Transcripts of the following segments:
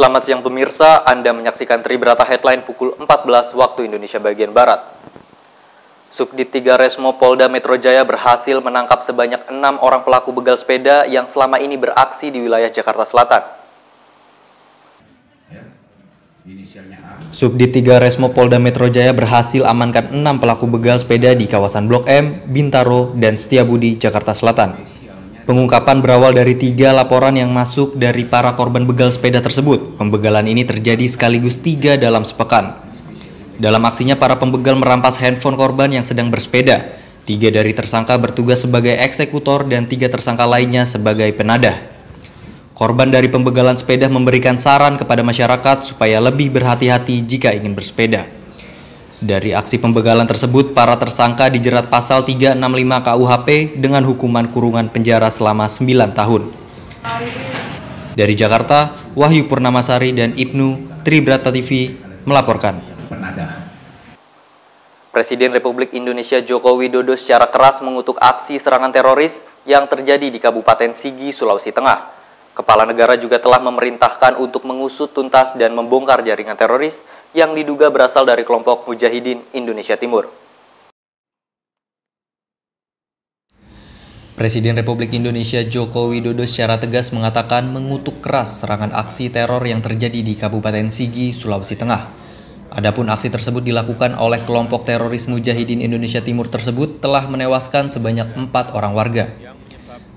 Selamat siang pemirsa, Anda menyaksikan Tribrata Headline pukul 14 waktu Indonesia bagian Barat. Subdit 3 Resmo Polda Metro Jaya berhasil menangkap sebanyak enam orang pelaku begal sepeda yang selama ini beraksi di wilayah Jakarta Selatan. Ya, Subdit 3 Resmo Polda Metro Jaya berhasil amankan enam pelaku begal sepeda di kawasan Blok M, Bintaro, dan Setiabudi, Jakarta Selatan. Pengungkapan berawal dari tiga laporan yang masuk dari para korban begal sepeda tersebut. Pembegalan ini terjadi sekaligus tiga dalam sepekan. Dalam aksinya, para pembegal merampas handphone korban yang sedang bersepeda. Tiga dari tersangka bertugas sebagai eksekutor dan tiga tersangka lainnya sebagai penadah. Korban dari pembegalan sepeda memberikan saran kepada masyarakat supaya lebih berhati-hati jika ingin bersepeda. Dari aksi pembegalan tersebut, para tersangka dijerat pasal 365 KUHP dengan hukuman kurungan penjara selama 9 tahun. Dari Jakarta, Wahyu Purnamasari dan Ibnu Tribrata TV melaporkan. Presiden Republik Indonesia Joko Widodo secara keras mengutuk aksi serangan teroris yang terjadi di Kabupaten Sigi, Sulawesi Tengah. Kepala negara juga telah memerintahkan untuk mengusut tuntas dan membongkar jaringan teroris yang diduga berasal dari kelompok Mujahidin Indonesia Timur. Presiden Republik Indonesia Joko Widodo secara tegas mengatakan mengutuk keras serangan aksi teror yang terjadi di Kabupaten Sigi, Sulawesi Tengah. Adapun aksi tersebut dilakukan oleh kelompok teroris Mujahidin Indonesia Timur tersebut telah menewaskan sebanyak empat orang warga.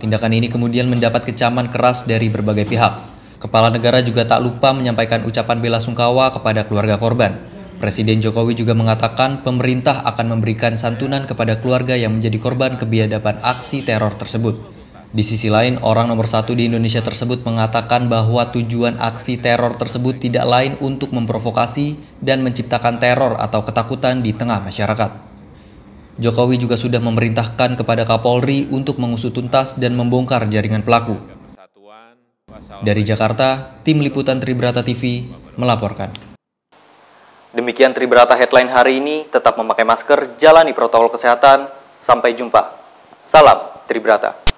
Tindakan ini kemudian mendapat kecaman keras dari berbagai pihak. Kepala negara juga tak lupa menyampaikan ucapan bela sungkawa kepada keluarga korban. Presiden Jokowi juga mengatakan pemerintah akan memberikan santunan kepada keluarga yang menjadi korban kebiadaban aksi teror tersebut. Di sisi lain, orang nomor satu di Indonesia tersebut mengatakan bahwa tujuan aksi teror tersebut tidak lain untuk memprovokasi dan menciptakan teror atau ketakutan di tengah masyarakat. Jokowi juga sudah memerintahkan kepada Kapolri untuk mengusut tuntas dan membongkar jaringan pelaku. Dari Jakarta, tim liputan Tribrata TV melaporkan. Demikian Tribrata headline hari ini, tetap memakai masker, jalani protokol kesehatan, sampai jumpa. Salam Tribrata.